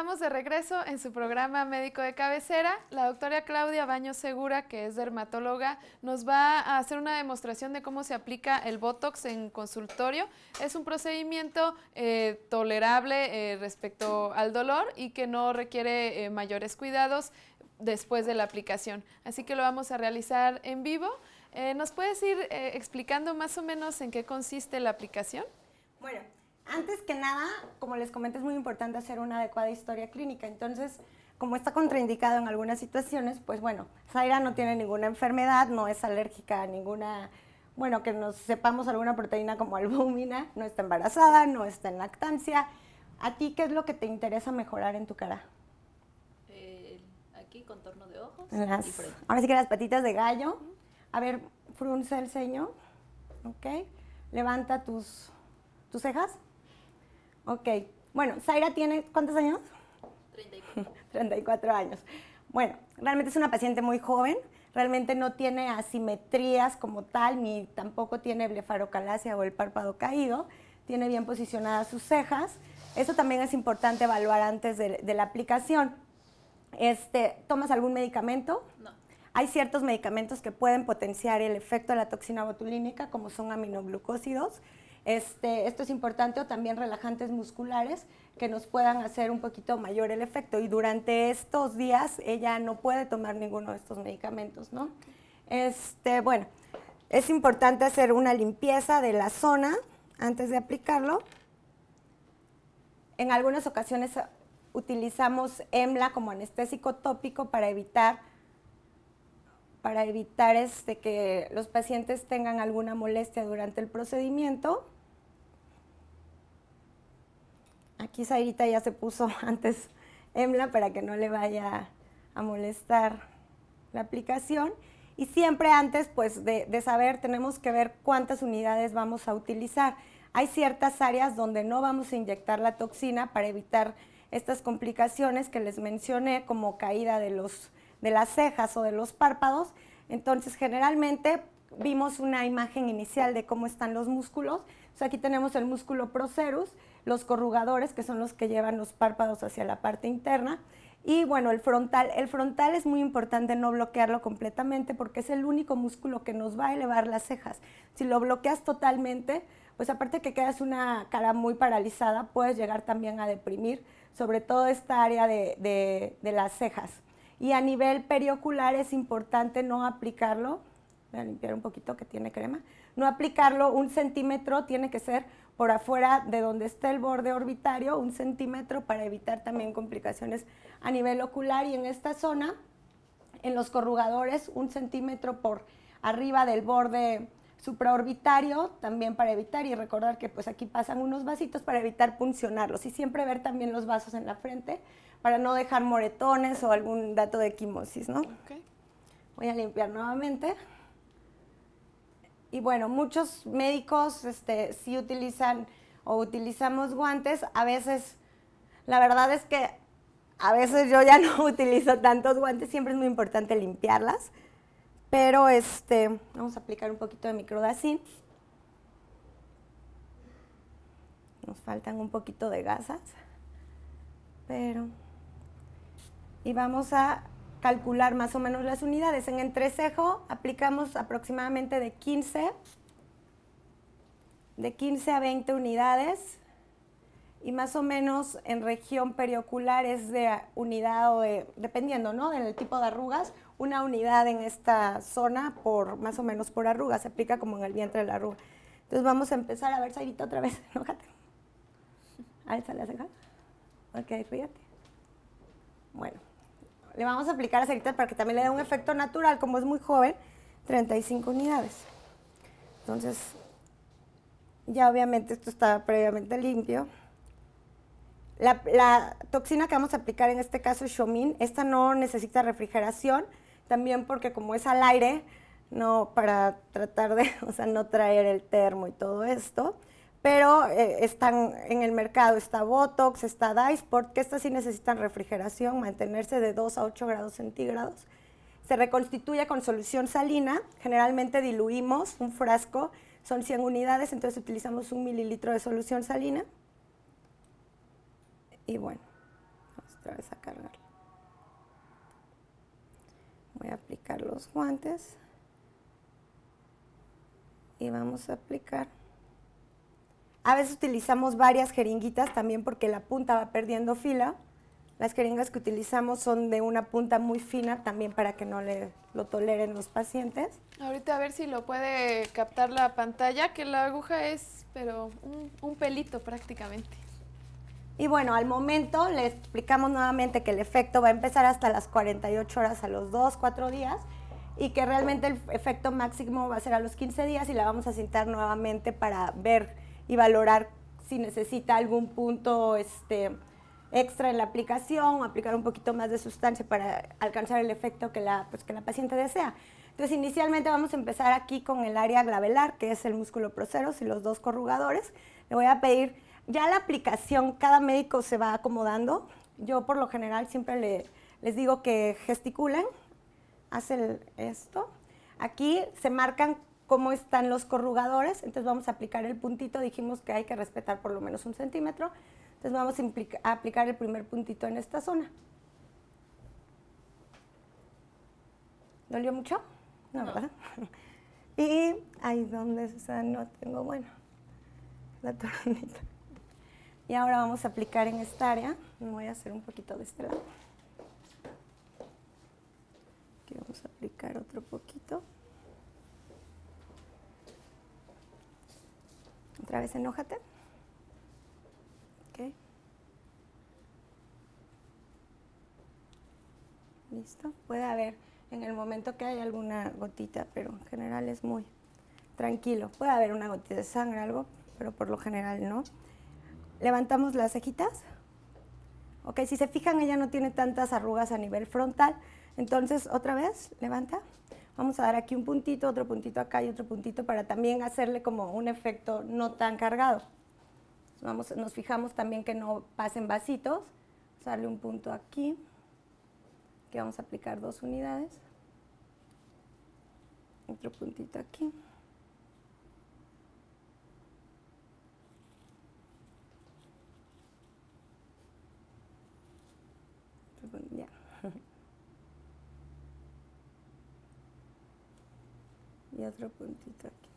Estamos de regreso en su programa médico de cabecera. La doctora Claudia Baño Segura, que es dermatóloga, nos va a hacer una demostración de cómo se aplica el Botox en consultorio. Es un procedimiento eh, tolerable eh, respecto al dolor y que no requiere eh, mayores cuidados después de la aplicación. Así que lo vamos a realizar en vivo. ¿Nos puedes ir explicando más o menos en qué consiste la aplicación? Bueno, antes que nada, como les comenté, es muy importante hacer una adecuada historia clínica. Entonces, como está contraindicado en algunas situaciones, pues bueno, Zaira no tiene ninguna enfermedad, no es alérgica a ninguna, bueno, que nos sepamos alguna proteína como albúmina, no está embarazada, no está en lactancia. ¿A ti qué es lo que te interesa mejorar en tu cara? Eh, aquí, contorno de ojos. ahora sí que las patitas de gallo. A ver, frunce el ceño. Ok. Levanta tus, tus cejas. Ok. Bueno, Zaira tiene, ¿cuántos años? 34. 34 años. Bueno, realmente es una paciente muy joven, realmente no tiene asimetrías como tal, ni tampoco tiene blefarocalacia o el párpado caído, tiene bien posicionadas sus cejas. Eso también es importante evaluar antes de, la aplicación. Este, ¿Tomas algún medicamento? No. Hay ciertos medicamentos que pueden potenciar el efecto de la toxina botulínica, como son aminoglucósidos este, esto es importante o también relajantes musculares que nos puedan hacer un poquito mayor el efecto. Y durante estos días ella no puede tomar ninguno de estos medicamentos, ¿no? Este, bueno, es importante hacer una limpieza de la zona antes de aplicarlo. En algunas ocasiones ah, utilizamos EMLA como anestésico tópico para evitar para evitar este, que los pacientes tengan alguna molestia durante el procedimiento. Aquí Zairita ya se puso antes Emla para que no le vaya a molestar la aplicación. Y siempre antes pues, de, saber tenemos que ver cuántas unidades vamos a utilizar. Hay ciertas áreas donde no vamos a inyectar la toxina para evitar estas complicaciones que les mencioné como caída de, las cejas o de los párpados. Entonces generalmente vimos una imagen inicial de cómo están los músculos. aquí tenemos el músculo procerus los corrugadores, que son los que llevan los párpados hacia la parte interna. Y bueno, el frontal. El frontal es muy importante no bloquearlo completamente porque es el único músculo que nos va a elevar las cejas. Si lo bloqueas totalmente, pues aparte que quedas una cara muy paralizada, puedes llegar también a deprimir, sobre todo esta área de, las cejas. Y a nivel periocular es importante no aplicarlo, voy a limpiar un poquito que tiene crema, no aplicarlo un centímetro, tiene que ser por afuera de donde está el borde orbitario, un centímetro, para evitar también complicaciones a nivel ocular. Y en esta zona, en los corrugadores, un centímetro por arriba del borde supraorbitario, también para evitar y recordar que pues aquí pasan unos vasitos para evitar puncionarlos y siempre ver también los vasos en la frente para no dejar moretones o algún dato de quimosis, ¿no? Voy a limpiar nuevamente. Y bueno, muchos médicos este, sí utilizan o utilizamos guantes. A veces, la verdad es que a veces yo ya no utilizo tantos guantes. Siempre es muy importante limpiarlas. Pero este, vamos a aplicar un poquito de microdacin. Nos faltan un poquito de gasas. Pero... Y vamos a calcular más o menos las unidades. En entrecejo aplicamos aproximadamente de 15, de 15 a 20 unidades y más o menos en región periocular es de unidad o de, dependiendo ¿no? del tipo de arrugas, una unidad en esta zona por más o menos por arruga, se aplica como en el vientre de la arruga. Entonces vamos a empezar a ver, Sairita, otra vez, ahí Ahí la ceja. Ok, fíjate. Bueno. Le vamos a aplicar aceite para que también le dé un efecto natural, como es muy joven, 35 unidades. Entonces, ya obviamente esto está previamente limpio. La, toxina que vamos a aplicar en este caso es Xomin. Esta no necesita refrigeración, también porque como es al aire, no para tratar de, o sea, no traer el termo y todo esto pero eh, están en el mercado, está Botox, está Dysport, que estas sí necesitan refrigeración, mantenerse de 2 a 8 grados centígrados. Se reconstituye con solución salina, generalmente diluimos un frasco, son 100 unidades, entonces utilizamos un mililitro de solución salina. Y bueno, vamos otra vez a cargarlo. Voy a aplicar los guantes y vamos a aplicar a veces utilizamos varias jeringuitas también porque la punta va perdiendo fila. Las jeringas que utilizamos son de una punta muy fina también para que no le, lo toleren los pacientes. Ahorita a ver si lo puede captar la pantalla, que la aguja es pero un, un pelito prácticamente. Y bueno, al momento le explicamos nuevamente que el efecto va a empezar hasta las 48 horas, a los 2, 4 días, y que realmente el efecto máximo va a ser a los 15 días y la vamos a cintar nuevamente para ver y valorar si necesita algún punto este, extra en la aplicación, aplicar un poquito más de sustancia para alcanzar el efecto que la, pues, que la paciente desea. Entonces, inicialmente vamos a empezar aquí con el área glabelar, que es el músculo proceros y los dos corrugadores. Le voy a pedir, ya la aplicación, cada médico se va acomodando. Yo por lo general siempre le, les digo que gesticulen, hacen esto. Aquí se marcan cómo están los corrugadores, entonces vamos a aplicar el puntito, dijimos que hay que respetar por lo menos un centímetro, entonces vamos a, aplicar el primer puntito en esta zona. ¿Dolió mucho? No, ¿verdad? Y ahí donde, o sea, no tengo, bueno, la toronita. Y ahora vamos a aplicar en esta área, me voy a hacer un poquito de este lado. Aquí vamos a aplicar otro poquito. otra vez enójate. Okay. Listo. Puede haber en el momento que hay alguna gotita, pero en general es muy tranquilo. Puede haber una gotita de sangre, algo, pero por lo general no. Levantamos las cejitas. Ok, si se fijan, ella no tiene tantas arrugas a nivel frontal. Entonces, otra vez, levanta vamos a dar aquí un puntito, otro puntito acá y otro puntito para también hacerle como un efecto no tan cargado. nos fijamos también que no pasen vasitos. Vamos darle un punto aquí, que vamos a aplicar dos unidades. Otro puntito aquí. Otro puntito aquí.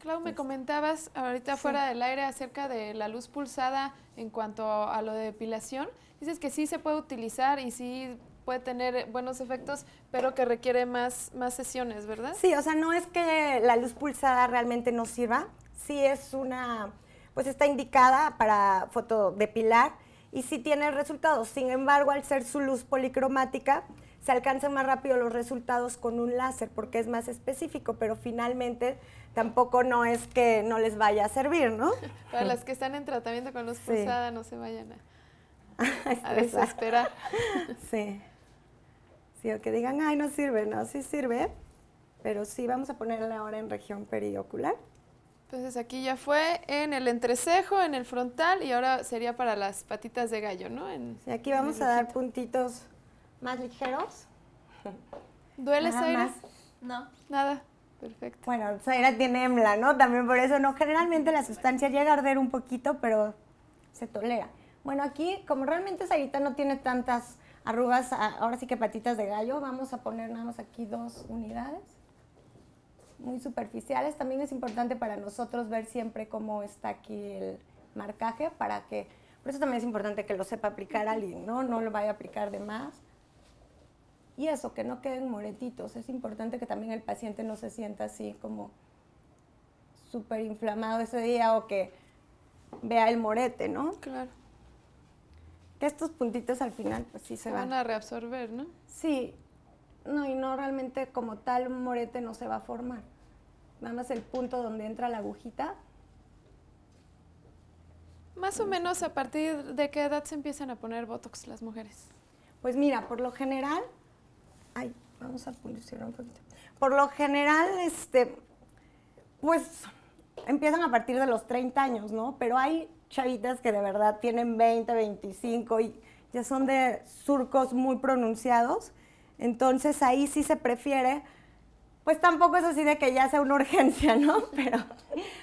Clau, me este. comentabas ahorita fuera del aire acerca de la luz pulsada en cuanto a lo de depilación. Dices que sí se puede utilizar y sí puede tener buenos efectos, pero que requiere más, más sesiones, ¿verdad? Sí, o sea, no es que la luz pulsada realmente no sirva. Sí es una, pues está indicada para fotodepilar y sí tiene resultados. Sin embargo, al ser su luz policromática, se alcanzan más rápido los resultados con un láser porque es más específico, pero finalmente tampoco no es que no les vaya a servir, ¿no? Para las que están en tratamiento con luz pulsada, no se vayan a, a desesperar. Sí. Sí, o que digan, ay, no sirve, no, sí sirve, pero sí vamos a ponerla ahora en región periocular. Entonces aquí ya fue en el entrecejo, en el frontal y ahora sería para las patitas de gallo, ¿no? aquí vamos a dar puntitos más ligeros. ¿Duele, Zaira? No. Nada. Perfecto. Bueno, Zaira tiene hemla, ¿no? También por eso, ¿no? Generalmente la sustancia llega a arder un poquito, pero se tolera. Bueno, aquí, como realmente Zairita no tiene tantas arrugas, ahora sí que patitas de gallo, vamos a poner nada más aquí dos unidades muy superficiales. También es importante para nosotros ver siempre cómo está aquí el marcaje para que, por eso también es importante que lo sepa aplicar alguien, ¿no? No lo vaya a aplicar de más. Y eso, que no queden moretitos. Es importante que también el paciente no se sienta así como súper inflamado ese día o que vea el morete, ¿no? Claro. Que estos puntitos al final pues sí se van. a reabsorber, ¿no? Sí. No, y no realmente como tal morete no se va a formar. Nada más el punto donde entra la agujita. Más o menos a partir de qué edad se empiezan a poner Botox las mujeres. Pues mira, por lo general Ay, vamos a pulsar un poquito. Por lo general, este, pues empiezan a partir de los 30 años, ¿no? Pero hay chavitas que de verdad tienen 20, 25 y ya son de surcos muy pronunciados. Entonces ahí sí se prefiere, pues tampoco es así de que ya sea una urgencia, ¿no? Pero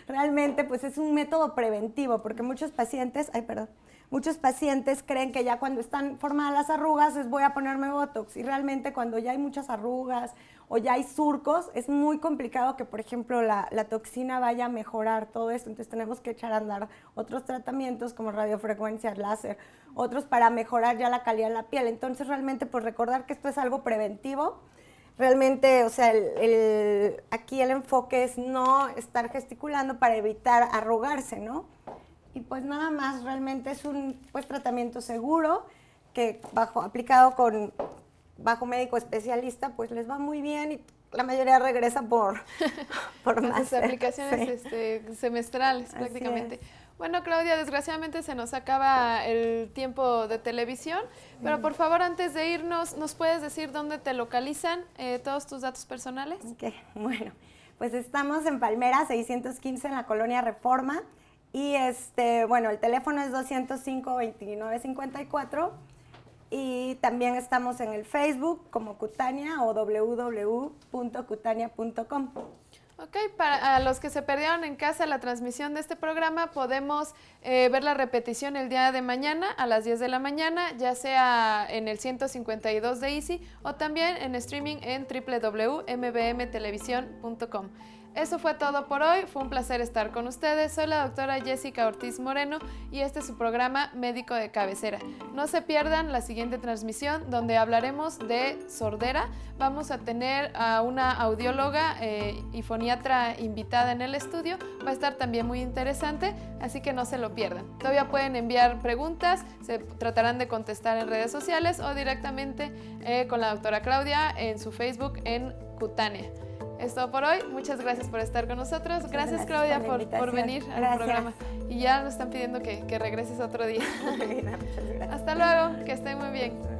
realmente pues es un método preventivo porque muchos pacientes, ay perdón, Muchos pacientes creen que ya cuando están formadas las arrugas es voy a ponerme Botox y realmente cuando ya hay muchas arrugas o ya hay surcos es muy complicado que por ejemplo la, toxina vaya a mejorar todo esto. Entonces tenemos que echar a andar otros tratamientos como radiofrecuencia, láser, otros para mejorar ya la calidad de la piel. Entonces realmente pues recordar que esto es algo preventivo realmente, o sea, aquí el enfoque es no estar gesticulando para evitar arrugarse, ¿no? y pues nada más, realmente es un pues, tratamiento seguro que bajo, aplicado con bajo médico especialista, pues les va muy bien y la mayoría regresa por, por más. aplicaciones este, semestrales prácticamente. Bueno, Claudia, desgraciadamente se nos acaba el tiempo de televisión, pero por favor, antes de irnos, ¿nos puedes decir dónde te localizan eh, todos tus datos personales? Ok, bueno, pues estamos en Palmera 615 en la colonia Reforma. Y este, bueno, el teléfono es 205-2954 y también estamos en el Facebook como Cutania o www.cutania.com. Ok, para los que se perdieron en casa la transmisión de este programa, podemos eh, ver la repetición el día de mañana a las 10 de la mañana, ya sea en el 152 de Easy o también en streaming en www.mbmtelevisión.com. Eso fue todo por hoy, fue un placer estar con ustedes. Soy la doctora Jessica Ortiz Moreno y este es su programa Médico de Cabecera. No se pierdan la siguiente transmisión donde hablaremos de sordera. Vamos a tener a una audióloga eh, y foniatra invitada en el estudio. Va a estar también muy interesante, así que no se lo pierdan. Todavía pueden enviar preguntas, se tratarán de contestar en redes sociales o directamente eh, con la doctora Claudia en su Facebook en Cutánea. Es todo por hoy. Muchas gracias por estar con nosotros. Gracias, Claudia, por, venir al programa. Y ya nos están pidiendo que, que regreses otro día. Hasta luego, que estén muy bien.